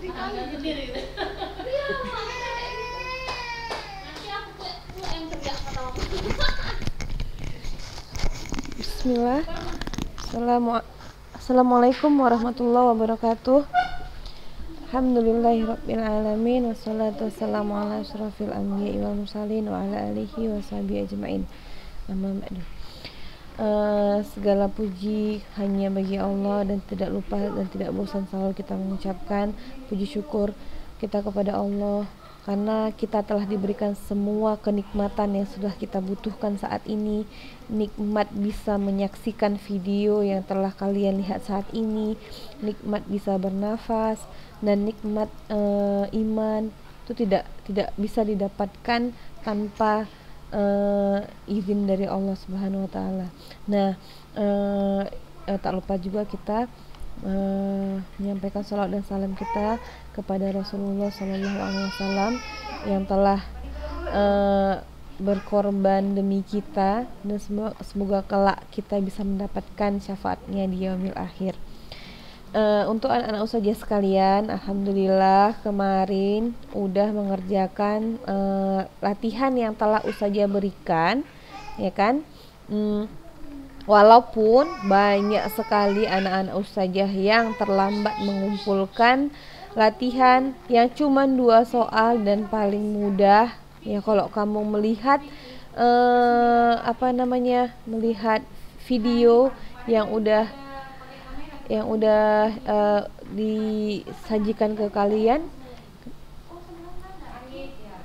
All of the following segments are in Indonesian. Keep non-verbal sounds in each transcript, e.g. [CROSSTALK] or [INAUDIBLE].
Iya, Bismillah Assalamualaikum warahmatullahi wabarakatuh Alhamdulillahirabbil alamin wassalatu wassalamu ala asrofil anbiya'i wal mursalin wa ala alihi washabihi ajmain. Amma ba'du. Eh, segala puji hanya bagi Allah dan tidak lupa dan tidak bosan selalu kita mengucapkan puji syukur kita kepada Allah karena kita telah diberikan semua kenikmatan yang sudah kita butuhkan saat ini nikmat bisa menyaksikan video yang telah kalian lihat saat ini nikmat bisa bernafas dan nikmat uh, iman itu tidak tidak bisa didapatkan tanpa uh, izin dari Allah Subhanahu wa taala. Nah, uh, uh, tak lupa juga kita uh, menyampaikan salam dan salam kita kepada Rasulullah sallallahu alaihi wasallam yang telah uh, berkorban demi kita dan semoga, semoga kelak kita bisa mendapatkan syafaatnya di yaumil akhir uh, untuk anak-anak usaha sekalian, alhamdulillah kemarin udah mengerjakan uh, latihan yang telah usaha berikan, ya kan? Hmm, walaupun banyak sekali anak-anak usaha yang terlambat mengumpulkan latihan yang cuma dua soal dan paling mudah ya kalau kamu melihat eh, apa namanya melihat video yang udah yang udah uh, disajikan ke kalian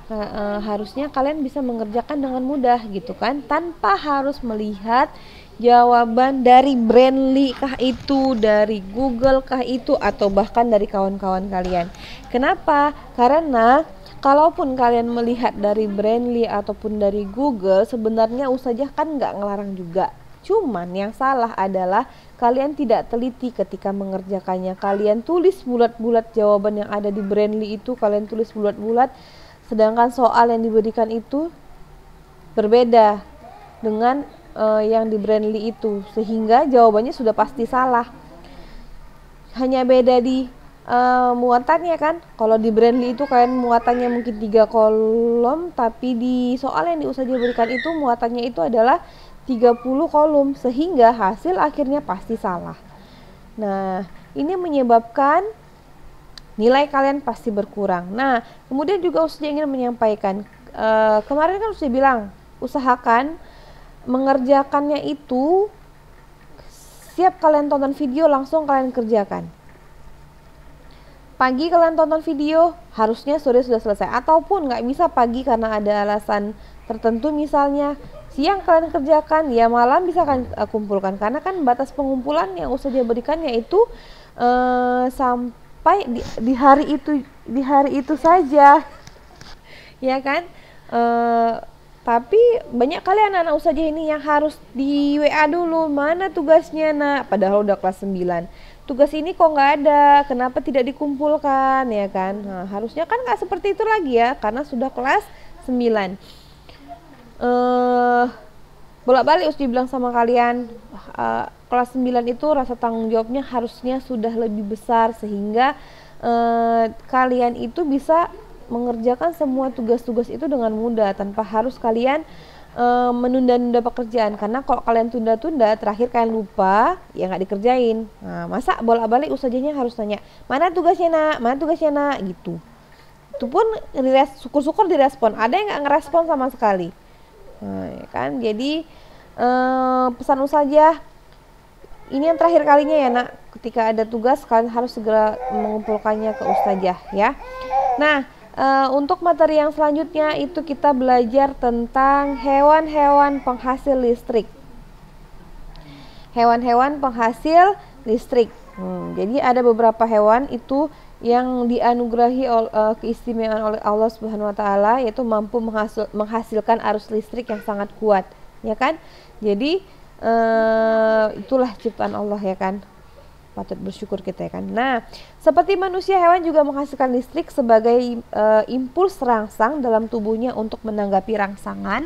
uh, uh, harusnya kalian bisa mengerjakan dengan mudah gitu kan tanpa harus melihat jawaban dari Brandly kah itu, dari Google kah itu, atau bahkan dari kawan-kawan kalian. Kenapa? Karena kalaupun kalian melihat dari Brandly ataupun dari Google, sebenarnya usajah kan nggak ngelarang juga. Cuman yang salah adalah Kalian tidak teliti ketika mengerjakannya. Kalian tulis bulat-bulat jawaban yang ada di Brandly itu, kalian tulis bulat-bulat. Sedangkan soal yang diberikan itu berbeda dengan uh, yang di Brandly itu, sehingga jawabannya sudah pasti salah. Hanya beda di uh, muatannya kan. Kalau di Brandly itu kalian muatannya mungkin tiga kolom, tapi di soal yang diusaha diberikan itu muatannya itu adalah 30 kolom sehingga hasil akhirnya pasti salah. Nah, ini menyebabkan nilai kalian pasti berkurang. Nah, kemudian juga usia ingin menyampaikan e, kemarin kan usia bilang usahakan mengerjakannya itu siap kalian tonton video langsung kalian kerjakan. Pagi kalian tonton video, harusnya sore sudah selesai. Ataupun nggak bisa pagi karena ada alasan tertentu misalnya siang kalian kerjakan ya malam bisa kan uh, kumpulkan karena kan batas pengumpulan yang usah dia berikan yaitu uh, sampai di, di hari itu di hari itu saja ya kan uh, tapi banyak kali anak-anak usaha ini yang harus di WA dulu mana tugasnya nak padahal udah kelas 9 tugas ini kok nggak ada kenapa tidak dikumpulkan ya kan nah, harusnya kan nggak seperti itu lagi ya karena sudah kelas 9 uh, bolak-balik harus dibilang sama kalian uh, kelas 9 itu rasa tanggung jawabnya harusnya sudah lebih besar sehingga uh, kalian itu bisa mengerjakan semua tugas-tugas itu dengan mudah tanpa harus kalian uh, menunda-nunda pekerjaan karena kalau kalian tunda-tunda terakhir kalian lupa ya nggak dikerjain nah, masa bolak-balik usahanya harus tanya mana tugasnya nak mana tugasnya nak gitu itu pun syukur-syukur direspon ada yang nggak ngerespon sama sekali Nah, ya kan jadi eh, pesan saja ini yang terakhir kalinya ya nak ketika ada tugas kalian harus segera mengumpulkannya ke ustazah ya nah eh, untuk materi yang selanjutnya itu kita belajar tentang hewan-hewan penghasil listrik hewan-hewan penghasil listrik hmm, jadi ada beberapa hewan itu yang dianugerahi uh, keistimewaan oleh Allah Subhanahu wa taala yaitu mampu menghasil, menghasilkan arus listrik yang sangat kuat, ya kan? Jadi uh, itulah ciptaan Allah ya kan. Patut bersyukur kita ya kan. Nah, seperti manusia hewan juga menghasilkan listrik sebagai uh, impuls rangsang dalam tubuhnya untuk menanggapi rangsangan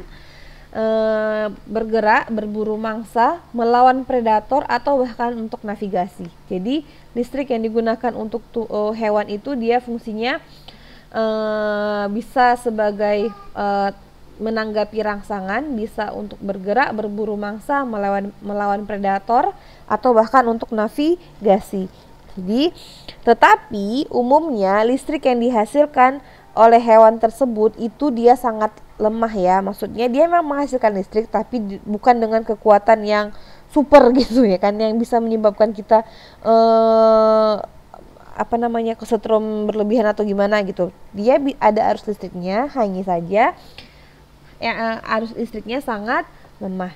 Eh, bergerak berburu mangsa, melawan predator atau bahkan untuk navigasi. Jadi listrik yang digunakan untuk tu, e, hewan itu dia fungsinya e, bisa sebagai e, menanggapi rangsangan, bisa untuk bergerak, berburu mangsa, melawan melawan predator atau bahkan untuk navigasi. Jadi, tetapi umumnya listrik yang dihasilkan oleh hewan tersebut itu dia sangat lemah ya maksudnya dia memang menghasilkan listrik tapi bukan dengan kekuatan yang super [LAUGHS] gitu ya kan yang bisa menyebabkan kita eh, apa namanya kesetrum berlebihan atau gimana gitu dia ada arus listriknya hanya saja ya, eh, arus listriknya sangat lemah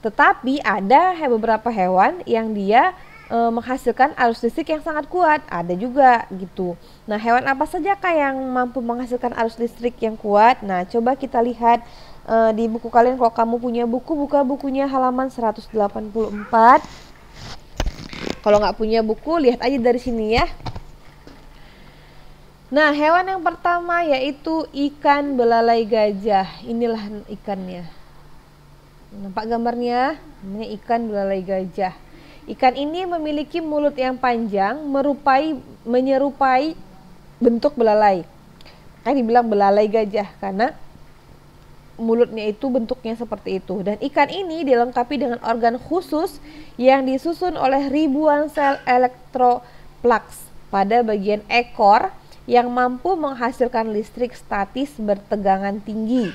tetapi ada beberapa hewan yang dia e, menghasilkan arus listrik yang sangat kuat? Ada juga gitu. Nah, hewan apa saja kah yang mampu menghasilkan arus listrik yang kuat? Nah, coba kita lihat e, di buku kalian kalau kamu punya buku buka bukunya halaman 184. Kalau nggak punya buku, lihat aja dari sini ya. Nah, hewan yang pertama yaitu ikan belalai gajah. Inilah ikannya. Nampak gambarnya? Namanya ikan belalai gajah. Ikan ini memiliki mulut yang panjang, merupai menyerupai bentuk belalai. Kan dibilang belalai gajah karena mulutnya itu bentuknya seperti itu. Dan ikan ini dilengkapi dengan organ khusus yang disusun oleh ribuan sel elektroplaks pada bagian ekor yang mampu menghasilkan listrik statis bertegangan tinggi.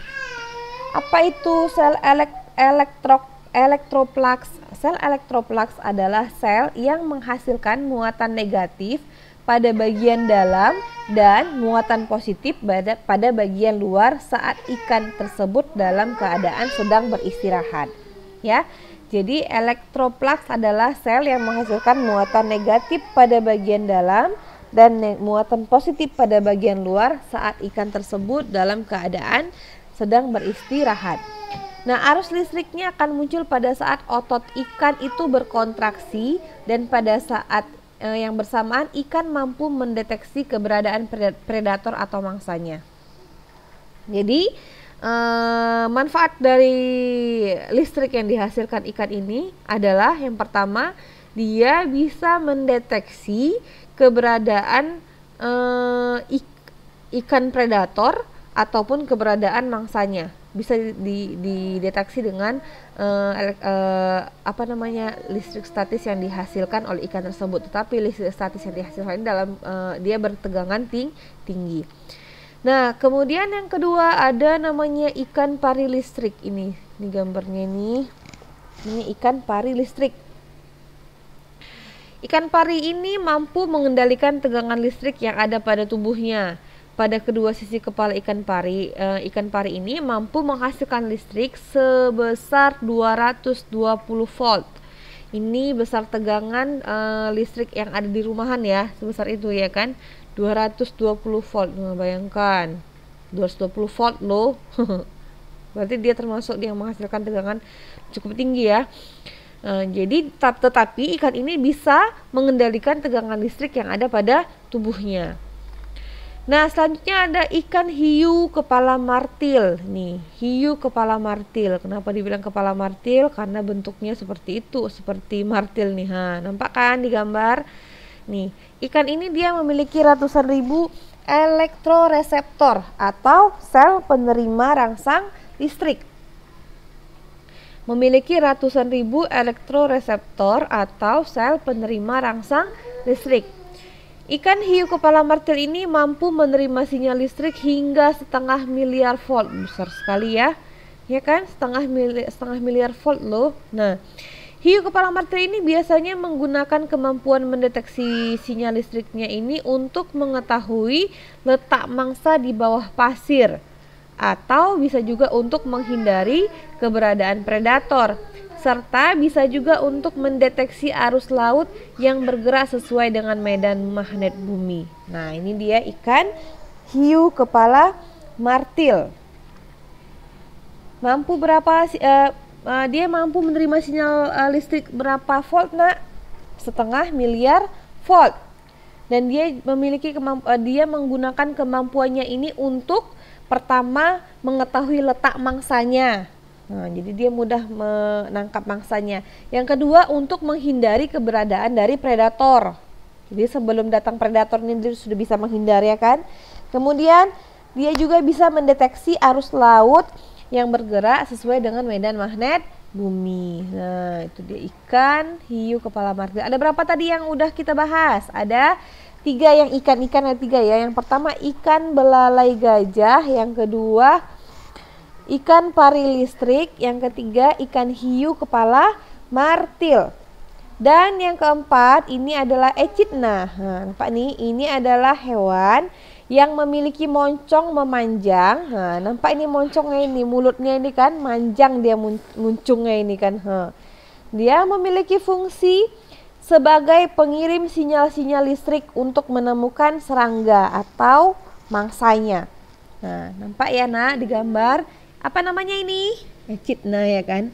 Apa itu sel elek elektroplaks. Sel elektroplaks adalah sel yang menghasilkan muatan negatif pada bagian dalam dan muatan positif pada, bagian luar saat ikan tersebut dalam keadaan sedang beristirahat. Ya. Jadi elektroplaks adalah sel yang menghasilkan muatan negatif pada bagian dalam dan muatan positif pada bagian luar saat ikan tersebut dalam keadaan sedang beristirahat. Nah, arus listriknya akan muncul pada saat otot ikan itu berkontraksi dan pada saat eh, yang bersamaan ikan mampu mendeteksi keberadaan predator atau mangsanya. Jadi, eh, manfaat dari listrik yang dihasilkan ikan ini adalah yang pertama, dia bisa mendeteksi keberadaan eh, ik ikan predator ataupun keberadaan mangsanya bisa di, dideteksi dengan uh, uh, apa namanya listrik statis yang dihasilkan oleh ikan tersebut. Tetapi listrik statis yang dihasilkan dalam uh, dia bertegangan ting tinggi. Nah, kemudian yang kedua ada namanya ikan pari listrik ini. Ini gambarnya ini, Ini ikan pari listrik. Ikan pari ini mampu mengendalikan tegangan listrik yang ada pada tubuhnya pada kedua sisi kepala ikan pari. E, ikan pari ini mampu menghasilkan listrik sebesar 220 volt. Ini besar tegangan e, listrik yang ada di rumahan ya, sebesar itu ya kan. 220 volt. Nah, bayangkan. 220 volt loh. [LAUGHS] Berarti dia termasuk yang menghasilkan tegangan cukup tinggi ya. Eh, jadi tetapi ikan ini bisa mengendalikan tegangan listrik yang ada pada tubuhnya. Nah, selanjutnya ada ikan hiu kepala martil. Nih, hiu kepala martil. Kenapa dibilang kepala martil? Karena bentuknya seperti itu, seperti martil nih. Ha, nampak kan di gambar? Nih, ikan ini dia memiliki ratusan ribu elektroreseptor atau sel penerima rangsang listrik. Memiliki ratusan ribu elektroreseptor atau sel penerima rangsang listrik. Ikan hiu kepala martil ini mampu menerima sinyal listrik hingga setengah miliar volt. Besar sekali ya. Ya kan? Setengah miliar, setengah miliar volt loh. Nah, hiu kepala martil ini biasanya menggunakan kemampuan mendeteksi sinyal listriknya ini untuk mengetahui letak mangsa di bawah pasir atau bisa juga untuk menghindari keberadaan predator serta bisa juga untuk mendeteksi arus laut yang bergerak sesuai dengan medan magnet bumi. Nah, ini dia ikan hiu kepala martil. Mampu berapa uh, uh, dia mampu menerima sinyal uh, listrik berapa volt, Nak? Setengah miliar volt. Dan dia memiliki uh, dia menggunakan kemampuannya ini untuk pertama mengetahui letak mangsanya Nah, jadi dia mudah menangkap mangsanya. Yang kedua untuk menghindari keberadaan dari predator. Jadi sebelum datang predator ini dia sudah bisa menghindar ya kan. Kemudian dia juga bisa mendeteksi arus laut yang bergerak sesuai dengan medan magnet bumi. Nah, itu dia ikan, hiu, kepala marga. Ada berapa tadi yang udah kita bahas? Ada tiga yang ikan-ikan ada tiga ya. Yang pertama ikan belalai gajah, yang kedua ikan pari listrik, yang ketiga ikan hiu kepala martil. Dan yang keempat ini adalah echidna. Nah, nampak nih, ini adalah hewan yang memiliki moncong memanjang. Nah, nampak ini moncongnya ini, mulutnya ini kan manjang dia muncungnya ini kan. Nah, dia memiliki fungsi sebagai pengirim sinyal-sinyal listrik untuk menemukan serangga atau mangsanya. Nah, nampak ya nak di gambar apa namanya ini? Echidna ya kan.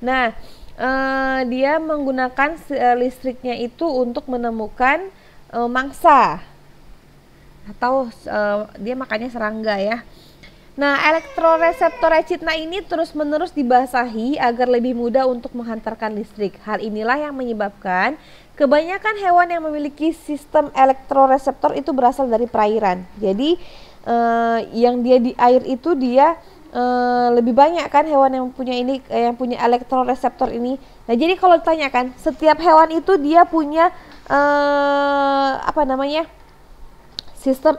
Nah, uh, dia menggunakan eh, listriknya itu untuk menemukan uh, mangsa atau uh, dia makannya serangga ya. Nah, elektroreseptor retina ini terus-menerus dibasahi agar lebih mudah untuk menghantarkan listrik. Hal inilah yang menyebabkan kebanyakan hewan yang memiliki sistem elektroreseptor itu berasal dari perairan. Jadi, eh, yang dia di air itu dia Eh, lebih banyak kan hewan yang punya ini eh, yang punya reseptor ini. Nah, jadi kalau ditanyakan setiap hewan itu dia punya eh apa namanya? sistem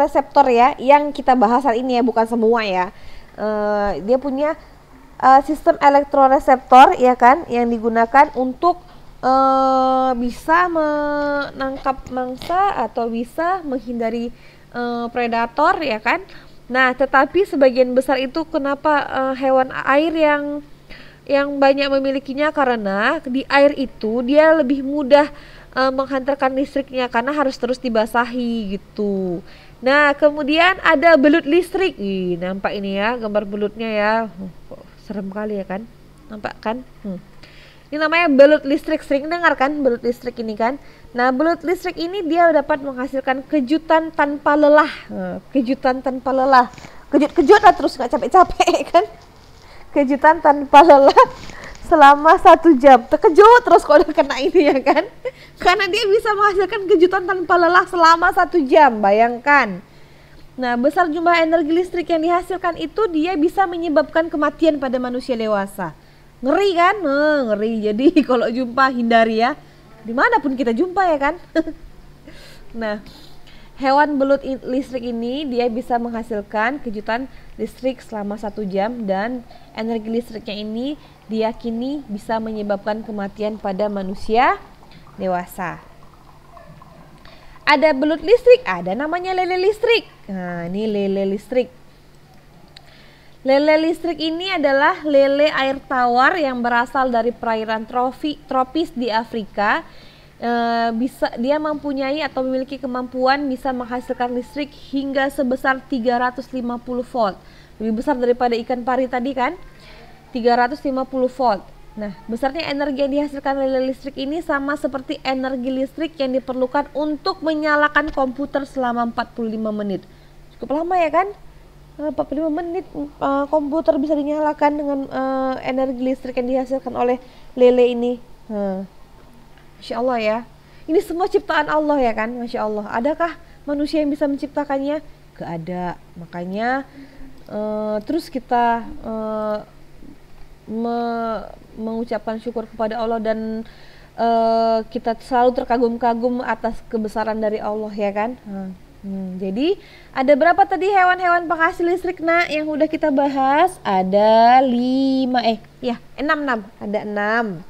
reseptor ya yang kita bahas saat ini ya bukan semua ya. Eh dia punya eh sistem reseptor ya kan yang digunakan untuk eh bisa menangkap mangsa atau bisa menghindari eh predator ya kan. Nah, tetapi sebagian besar itu kenapa uh, hewan air yang yang banyak memilikinya karena di air itu dia lebih mudah uh, menghantarkan listriknya karena harus terus dibasahi gitu. Nah, kemudian ada belut listrik. Ih, nampak ini ya gambar belutnya ya. Oh, serem kali ya kan? Nampak kan? Hmm. Ini namanya belut listrik, sering dengar kan belut listrik ini kan? Nah, belut listrik ini dia dapat menghasilkan kejutan tanpa lelah. Nah, kejutan tanpa lelah. Kejut-kejut lah terus nggak capek-capek [LAUGHS] kan? Kejutan tanpa lelah selama satu jam terkejut terus kalau kena ini ya kan [LAUGHS] karena dia bisa menghasilkan kejutan tanpa lelah selama satu jam bayangkan Nah, besar jumlah energi listrik yang dihasilkan itu dia bisa menyebabkan kematian pada manusia dewasa ngeri kan eh, ngeri jadi [LAUGHS] kalau jumpa hindari ya dimanapun kita jumpa ya kan [LAUGHS] nah hewan belut listrik ini dia bisa menghasilkan kejutan listrik selama satu jam dan energi listriknya ini diyakini bisa menyebabkan kematian pada manusia dewasa ada belut listrik ada namanya lele listrik nah ini lele listrik Lele listrik ini adalah lele air tawar yang berasal dari perairan trofi, tropis di Afrika. E, bisa dia mempunyai atau memiliki kemampuan bisa menghasilkan listrik hingga sebesar 350 volt. Lebih besar daripada ikan pari tadi kan? 350 volt. Nah, besarnya energi yang dihasilkan lele listrik ini sama seperti energi listrik yang diperlukan untuk menyalakan komputer selama 45 menit. Cukup lama ya kan? 45 eh, menit uh, komputer bisa dinyalakan dengan uh, energi listrik yang dihasilkan oleh lele ini. Hmm. Masya Allah ya. Ini semua ciptaan Allah ya kan, Masya Allah. Adakah manusia yang bisa menciptakannya? Gak ada. Makanya uh, terus kita uh, me mengucapkan syukur kepada Allah dan uh, kita selalu terkagum-kagum atas kebesaran dari Allah ya kan. Hmm Hmm, jadi ada berapa tadi hewan-hewan penghasil listrik nak yang udah kita bahas? Ada lima eh ya enam enam ada enam.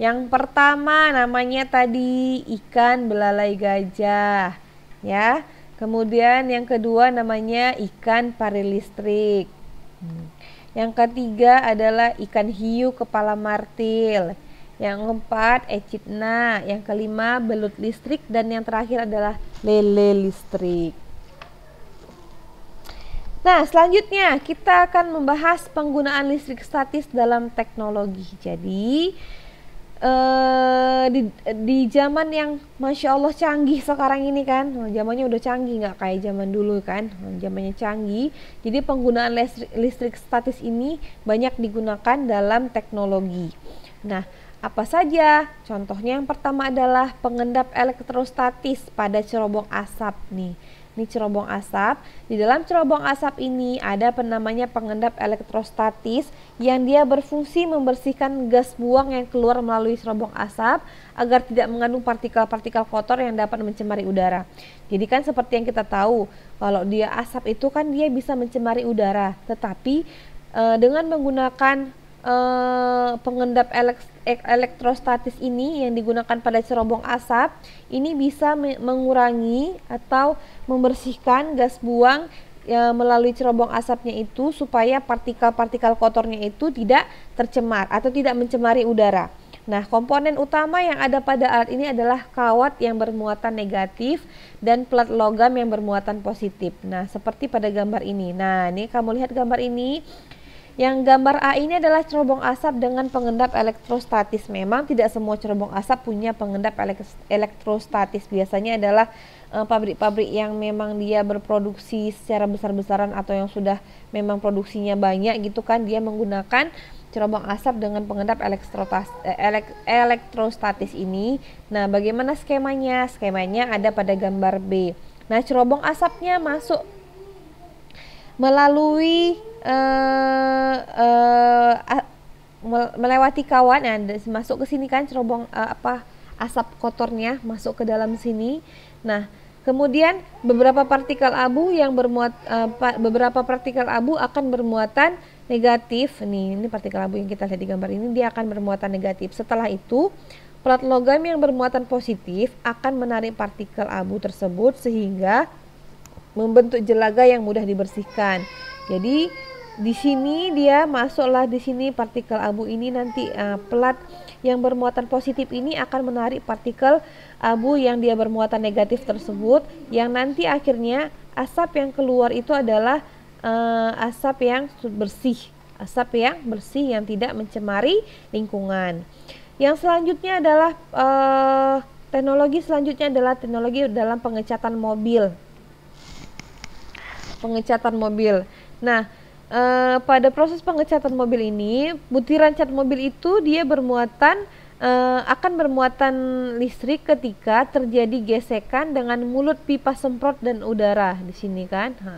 Yang pertama namanya tadi ikan belalai gajah ya. Kemudian yang kedua namanya ikan pari listrik. Hmm. Yang ketiga adalah ikan hiu kepala martil yang keempat echidna, yang kelima belut listrik dan yang terakhir adalah lele listrik. Nah, selanjutnya kita akan membahas penggunaan listrik statis dalam teknologi. Jadi, eh, di, di zaman yang masya Allah canggih sekarang ini kan, zamannya udah canggih nggak kayak zaman dulu kan, zamannya canggih. Jadi penggunaan listrik, listrik statis ini banyak digunakan dalam teknologi. Nah, apa saja? Contohnya yang pertama adalah pengendap elektrostatis pada cerobong asap nih. Ini cerobong asap. Di dalam cerobong asap ini ada penamanya pengendap elektrostatis yang dia berfungsi membersihkan gas buang yang keluar melalui cerobong asap agar tidak mengandung partikel-partikel kotor yang dapat mencemari udara. Jadi kan seperti yang kita tahu, kalau dia asap itu kan dia bisa mencemari udara, tetapi eh, dengan menggunakan Eh, pengendap elektrostatis ini yang digunakan pada cerobong asap ini bisa mengurangi atau membersihkan gas buang ya, melalui cerobong asapnya itu supaya partikel-partikel kotornya itu tidak tercemar atau tidak mencemari udara. Nah, komponen utama yang ada pada alat ini adalah kawat yang bermuatan negatif dan plat logam yang bermuatan positif. Nah, seperti pada gambar ini. Nah, ini kamu lihat gambar ini yang gambar A ini adalah cerobong asap dengan pengendap elektrostatis. Memang tidak semua cerobong asap punya pengendap elektrostatis. Biasanya adalah eh, pabrik-pabrik yang memang dia berproduksi secara besar-besaran atau yang sudah memang produksinya banyak gitu kan dia menggunakan cerobong asap dengan pengendap eh, elektrostatis ini. Nah, bagaimana skemanya? Skemanya ada pada gambar B. Nah, cerobong asapnya masuk melalui uh, uh, melewati kawan ya, masuk ke sini kan cerobong uh, apa asap kotornya masuk ke dalam sini nah kemudian beberapa partikel abu yang bermuat uh, pa, beberapa partikel abu akan bermuatan negatif nih ini partikel abu yang kita lihat di gambar ini dia akan bermuatan negatif setelah itu plat logam yang bermuatan positif akan menarik partikel abu tersebut sehingga membentuk jelaga yang mudah dibersihkan. Jadi di sini dia masuklah di sini partikel abu ini nanti uh, pelat yang bermuatan positif ini akan menarik partikel abu yang dia bermuatan negatif tersebut yang nanti akhirnya asap yang keluar itu adalah uh, asap yang bersih, asap yang bersih yang tidak mencemari lingkungan. Yang selanjutnya adalah uh, teknologi selanjutnya adalah teknologi dalam pengecatan mobil pengecatan mobil. Nah, e, pada proses pengecatan mobil ini, butiran cat mobil itu dia bermuatan e, akan bermuatan listrik ketika terjadi gesekan dengan mulut pipa semprot dan udara di sini kan. Ha.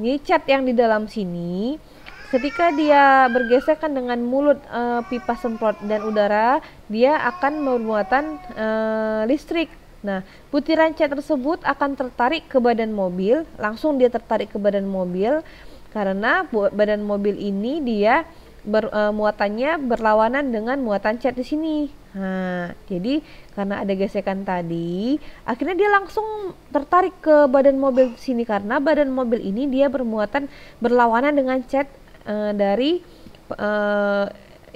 Ini cat yang di dalam sini ketika dia bergesekan dengan mulut e, pipa semprot dan udara, dia akan bermuatan e, listrik Nah, butiran cat tersebut akan tertarik ke badan mobil, langsung dia tertarik ke badan mobil karena badan mobil ini dia ber, e, muatannya berlawanan dengan muatan cat di sini. Nah, jadi karena ada gesekan tadi, akhirnya dia langsung tertarik ke badan mobil sini karena badan mobil ini dia bermuatan berlawanan dengan cat e, dari e,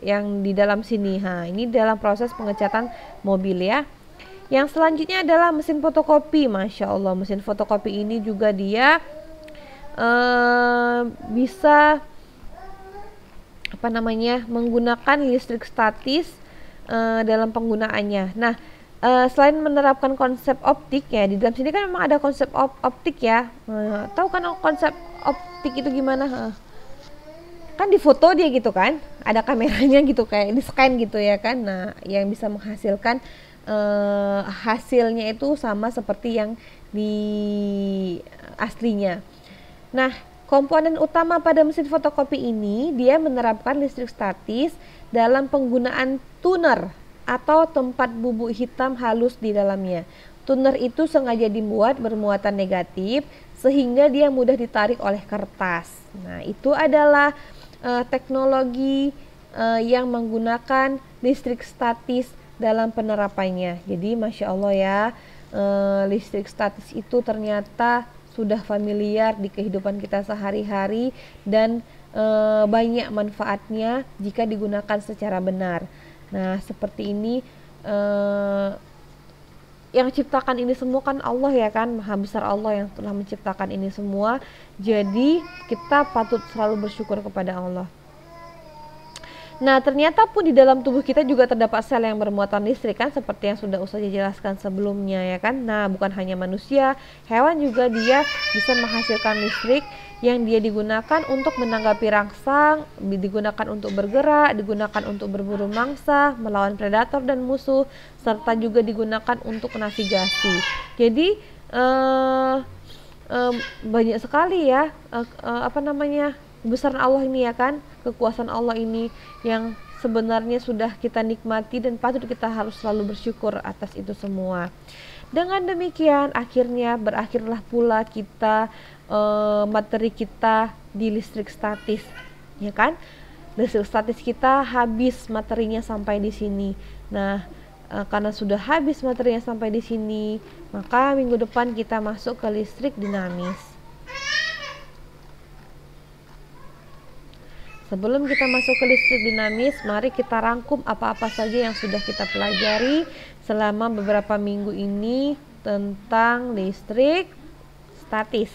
yang di dalam sini. Nah, ini dalam proses pengecatan mobil ya. Yang selanjutnya adalah mesin fotokopi. Masya Allah, mesin fotokopi ini juga dia uh, bisa apa namanya menggunakan listrik statis uh, dalam penggunaannya. Nah, uh, selain menerapkan konsep optik ya, di dalam sini kan memang ada konsep op optik ya. Uh, tahu kan konsep optik itu gimana? Uh, kan di foto dia gitu kan, ada kameranya gitu kayak di scan gitu ya kan. Nah, yang bisa menghasilkan uh, hasilnya itu sama seperti yang di eh, aslinya. Nah, komponen utama pada mesin fotokopi ini dia menerapkan listrik statis dalam penggunaan tuner atau tempat bubuk hitam halus di dalamnya. Tuner itu sengaja dibuat bermuatan negatif sehingga dia mudah ditarik oleh kertas. Nah, itu adalah uh, teknologi uh, yang menggunakan listrik statis dalam penerapannya. Jadi masya Allah ya e, listrik statis itu ternyata sudah familiar di kehidupan kita sehari-hari dan e, banyak manfaatnya jika digunakan secara benar. Nah seperti ini e, yang ciptakan ini semua kan Allah ya kan Maha besar Allah yang telah menciptakan ini semua. Jadi kita patut selalu bersyukur kepada Allah. Nah, ternyata pun di dalam tubuh kita juga terdapat sel yang bermuatan listrik kan seperti yang sudah usah jelaskan sebelumnya ya kan. Nah, bukan hanya manusia, hewan juga dia bisa menghasilkan listrik yang dia digunakan untuk menanggapi rangsang, digunakan untuk bergerak, digunakan untuk berburu mangsa, melawan predator dan musuh, serta juga digunakan untuk navigasi. Jadi, uh, uh, banyak sekali ya, uh, uh, apa namanya, kebesaran Allah ini ya kan kekuasaan Allah ini yang sebenarnya sudah kita nikmati dan patut kita harus selalu bersyukur atas itu semua dengan demikian akhirnya berakhirlah pula kita e, materi kita di listrik statis ya kan listrik statis kita habis materinya sampai di sini nah e, karena sudah habis materinya sampai di sini maka minggu depan kita masuk ke listrik dinamis Sebelum kita masuk ke listrik dinamis, mari kita rangkum apa-apa saja yang sudah kita pelajari selama beberapa minggu ini tentang listrik statis.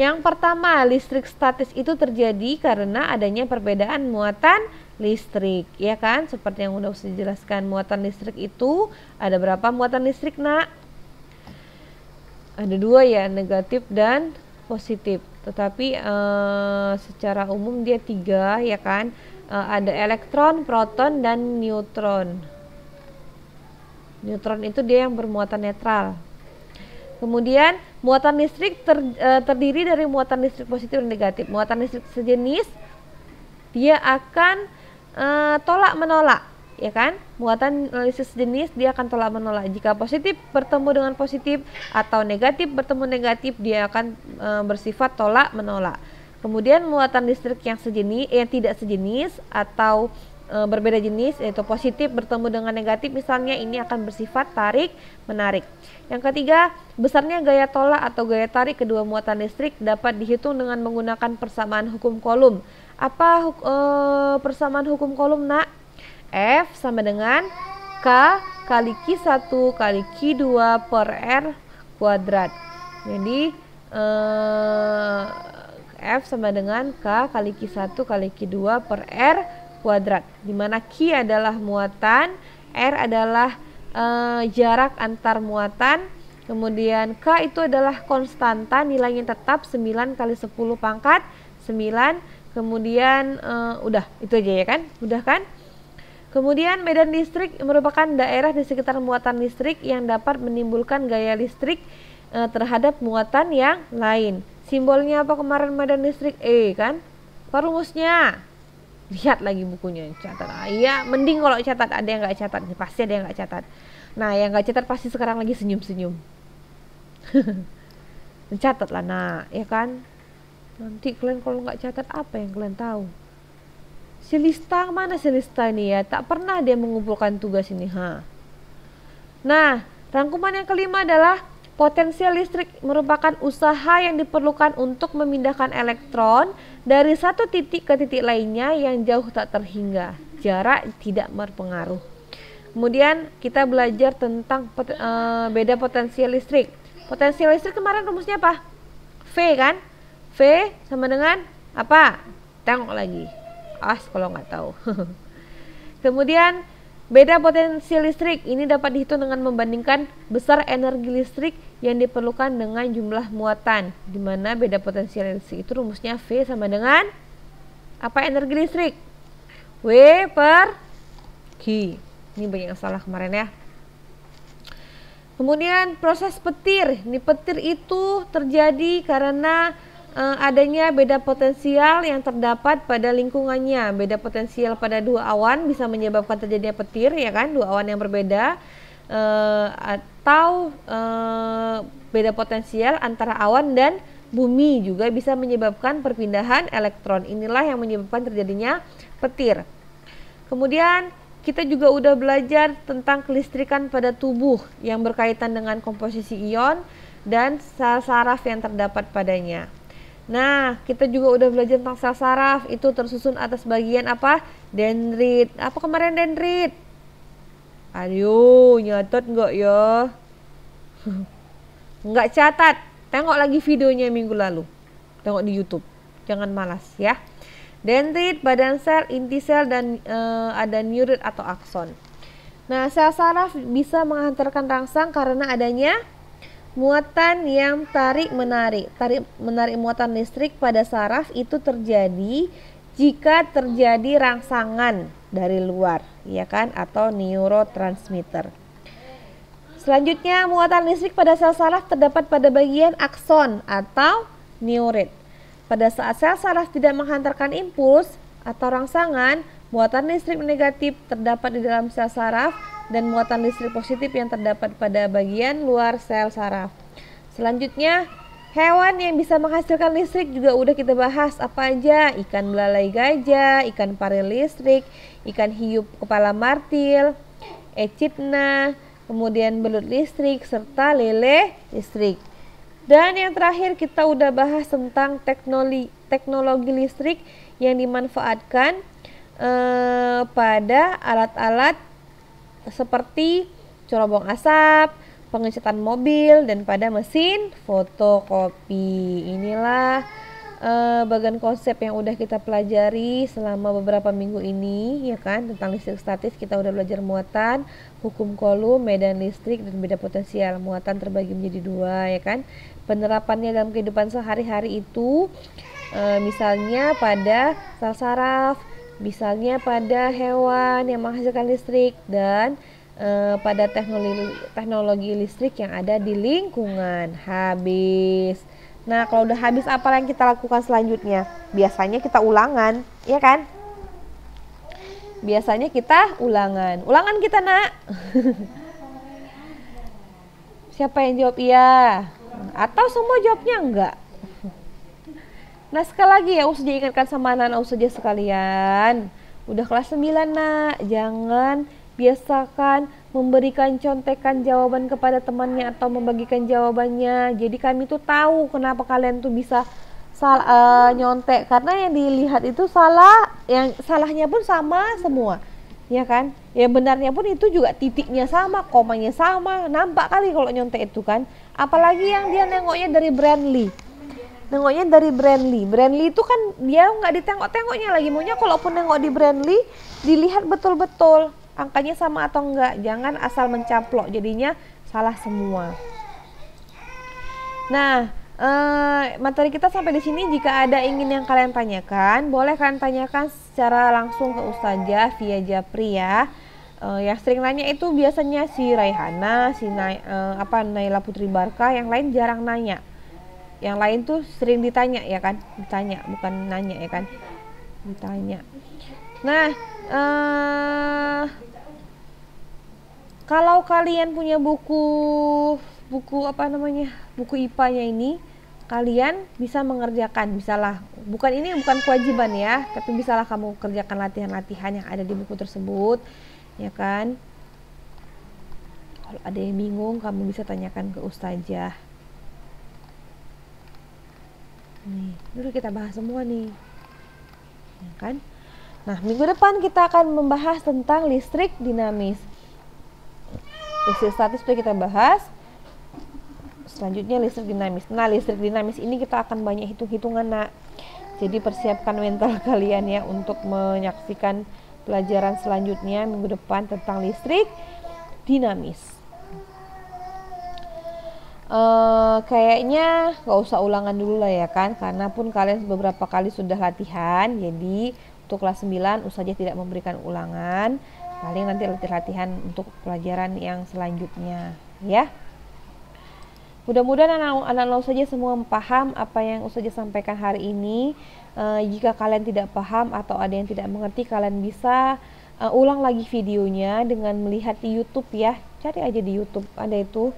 Yang pertama, listrik statis itu terjadi karena adanya perbedaan muatan listrik, ya kan? Seperti yang udah saya jelaskan, muatan listrik itu ada berapa muatan listrik, Nak? Ada dua ya, negatif dan positif tetapi uh, secara umum dia tiga ya kan uh, ada elektron proton dan neutron neutron itu dia yang bermuatan netral kemudian muatan listrik ter, uh, terdiri dari muatan listrik positif dan negatif muatan listrik sejenis dia akan tolak menolak ya kan? Muatan analisis e, jenis dia akan tolak menolak. Jika positif bertemu dengan positif atau negatif bertemu negatif, dia akan e, bersifat tolak menolak. Kemudian muatan listrik yang sejenis eh, yang tidak sejenis atau e, berbeda jenis yaitu positif bertemu dengan negatif misalnya ini akan bersifat tarik menarik. Yang ketiga, besarnya gaya tolak atau gaya tarik kedua muatan listrik dapat dihitung dengan menggunakan persamaan hukum kolom. Apa e, persamaan hukum kolom Nak? F sama dengan K kali Q1 kali Q2 per R kuadrat. Jadi eh, F sama dengan K kali Q1 kali Q2 per R kuadrat. Dimana Q adalah muatan, R adalah eh, jarak antar muatan, kemudian K itu adalah konstanta nilainya tetap 9 kali 10 pangkat 9, kemudian eh, udah itu aja ya kan, udah kan? Kemudian medan listrik merupakan daerah di sekitar muatan listrik yang dapat menimbulkan gaya listrik e, terhadap muatan yang lain. Simbolnya apa kemarin medan listrik? E kan? Perumusnya. Lihat lagi bukunya catat. Ah, iya, mending kalau catat ada yang nggak catat, pasti ada yang nggak catat. Nah, yang nggak catat pasti sekarang lagi senyum-senyum. [LAUGHS] Catatlah lah, nah, ya kan? Nanti kalian kalau nggak catat apa yang kalian tahu? Si mana si Lista ini ya? Tak pernah dia mengumpulkan tugas ini. Ha. Nah, rangkuman yang kelima adalah Potensial listrik merupakan usaha yang diperlukan untuk memindahkan elektron dari satu titik ke titik lainnya yang jauh tak terhingga. Jarak tidak berpengaruh. Kemudian kita belajar tentang pot, uh, beda potensial listrik. Potensial listrik kemarin rumusnya apa? V kan? V sama dengan apa? Tengok lagi as kalau nggak tahu. [LAUGHS] Kemudian beda potensi listrik ini dapat dihitung dengan membandingkan besar energi listrik yang diperlukan dengan jumlah muatan, di mana beda potensi listrik itu rumusnya V sama dengan apa energi listrik? W per Q. Ini banyak yang salah kemarin ya. Kemudian proses petir. Ini petir itu terjadi karena Eh, adanya beda potensial yang terdapat pada lingkungannya. Beda potensial pada dua awan bisa menyebabkan terjadinya petir, ya kan? Dua awan yang berbeda uh, atau uh, beda potensial antara awan dan bumi juga bisa menyebabkan perpindahan elektron. Inilah yang menyebabkan terjadinya petir. Kemudian kita juga udah belajar tentang kelistrikan pada tubuh yang berkaitan dengan komposisi ion dan saraf yang terdapat padanya. Nah, kita juga udah belajar tentang sel saraf. Itu tersusun atas bagian apa? Dendrit. Apa kemarin dendrit? Ayo nyatet nggak ya? [LAUGHS] Nggak catat. Tengok lagi videonya minggu lalu. Tengok di YouTube. Jangan malas ya. Dendrit, badan sel, inti sel, dan e, ada neurit atau akson. Nah, sel saraf bisa menghantarkan rangsang karena adanya Muatan yang tarik-menarik. Tarik-menarik muatan listrik pada saraf itu terjadi jika terjadi rangsangan dari luar, ya kan, atau neurotransmitter. Selanjutnya, muatan listrik pada sel saraf terdapat pada bagian akson atau neurit. Pada saat sel saraf tidak menghantarkan impuls atau rangsangan, muatan listrik negatif terdapat di dalam sel saraf dan muatan listrik positif yang terdapat pada bagian luar sel saraf. Selanjutnya, hewan yang bisa menghasilkan listrik juga udah kita bahas apa aja, ikan belalai gajah, ikan pari listrik, ikan hiu kepala martil, echidna, kemudian belut listrik serta lele listrik. Dan yang terakhir kita udah bahas tentang teknologi, teknologi listrik yang dimanfaatkan eh, pada alat-alat seperti cerobong asap, pengecatan mobil, dan pada mesin fotokopi. Inilah uh, bagian konsep yang udah kita pelajari selama beberapa minggu ini, ya kan? Tentang listrik statis kita udah belajar muatan, hukum kolom, medan listrik, dan beda potensial. Muatan terbagi menjadi dua, ya kan? Penerapannya dalam kehidupan sehari-hari itu, uh, misalnya pada sel saraf, misalnya pada hewan yang menghasilkan listrik dan e, pada teknologi, teknologi listrik yang ada di lingkungan. Habis. Nah, kalau udah habis apa yang kita lakukan selanjutnya? Biasanya kita ulangan, ya kan? Biasanya kita ulangan. Ulangan kita, Nak. [LAUGHS] Siapa yang jawab iya? Atau semua jawabnya enggak? Nah sekali lagi ya usah ingatkan sama anak-anak sekalian. Udah kelas 9 nak, jangan biasakan memberikan contekan jawaban kepada temannya atau membagikan jawabannya. Jadi kami tuh tahu kenapa kalian tuh bisa salah eh, uh, nyontek karena yang dilihat itu salah, yang salahnya pun sama semua. Ya kan? Yang benarnya pun itu juga titiknya sama, komanya sama. Nampak kali kalau nyontek itu kan. Apalagi yang dia nengoknya dari Brandly nengoknya dari Brandly. Brandly itu kan dia nggak ditengok-tengoknya lagi. Maunya kalaupun nengok di Brandly, dilihat betul-betul angkanya sama atau enggak. Jangan asal mencaplok, jadinya salah semua. Nah, eh, materi kita sampai di sini. Jika ada ingin yang kalian tanyakan, boleh kalian tanyakan secara langsung ke Ustazah via Japri ya. Uh, yang sering nanya itu biasanya si Raihana, si Na, uh, eh, apa Naila Putri Barka, yang lain jarang nanya yang lain tuh sering ditanya ya kan ditanya bukan nanya ya kan ditanya nah uh, kalau kalian punya buku buku apa namanya buku IPA-nya ini kalian bisa mengerjakan bisalah bukan ini bukan kewajiban ya tapi bisalah kamu kerjakan latihan-latihan yang ada di buku tersebut ya kan kalau ada yang bingung kamu bisa tanyakan ke ustazah nih dulu kita bahas semua nih ya kan nah minggu depan kita akan membahas tentang listrik dinamis listrik statis sudah kita bahas selanjutnya listrik dinamis nah listrik dinamis ini kita akan banyak hitung-hitungan nak jadi persiapkan mental [LAUGHS] kalian ya untuk menyaksikan pelajaran selanjutnya minggu depan tentang listrik dinamis uh, kayaknya nggak usah ulangan dulu lah ya kan karena pun kalian beberapa kali sudah latihan jadi untuk kelas 9 usaha tidak memberikan ulangan paling nanti latihan-latihan untuk pelajaran yang selanjutnya ya Mudah-mudahan anak-anak lo saja semua paham apa yang saja sampaikan hari ini. E, jika kalian tidak paham atau ada yang tidak mengerti, kalian bisa e, ulang lagi videonya dengan melihat di YouTube ya. Cari aja di YouTube ada itu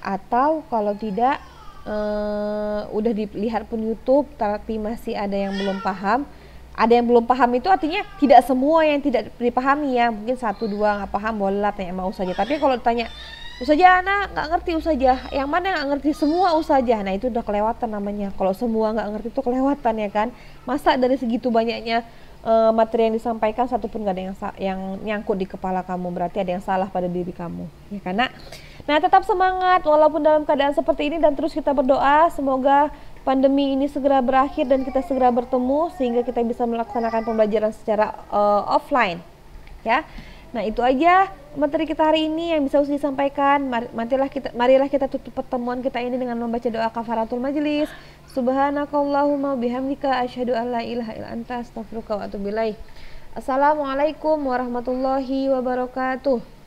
atau kalau tidak uh, udah dilihat pun YouTube tapi masih ada yang belum paham ada yang belum paham itu artinya tidak semua yang tidak dipahami ya mungkin satu dua nggak paham boleh lah tanya mau saja tapi kalau tanya usaha anak nggak ngerti usaha yang mana nggak ngerti semua usaha nah itu udah kelewatan namanya kalau semua nggak ngerti itu kelewatan ya kan masa dari segitu banyaknya uh, materi yang disampaikan satu pun nggak ada yang yang nyangkut di kepala kamu berarti ada yang salah pada diri kamu ya karena Nah, tetap semangat walaupun dalam keadaan seperti ini dan terus kita berdoa semoga pandemi ini segera berakhir dan kita segera bertemu sehingga kita bisa melaksanakan pembelajaran secara uh, offline. Ya. Nah, itu aja materi kita hari ini yang bisa usah disampaikan. Marilah kita marilah kita tutup pertemuan kita ini dengan membaca doa kafaratul majelis. Subhanakallahumma bihamdika asyhadu an la ilaha illa anta astaghfiruka wa atubu ilaik. Assalamualaikum warahmatullahi wabarakatuh.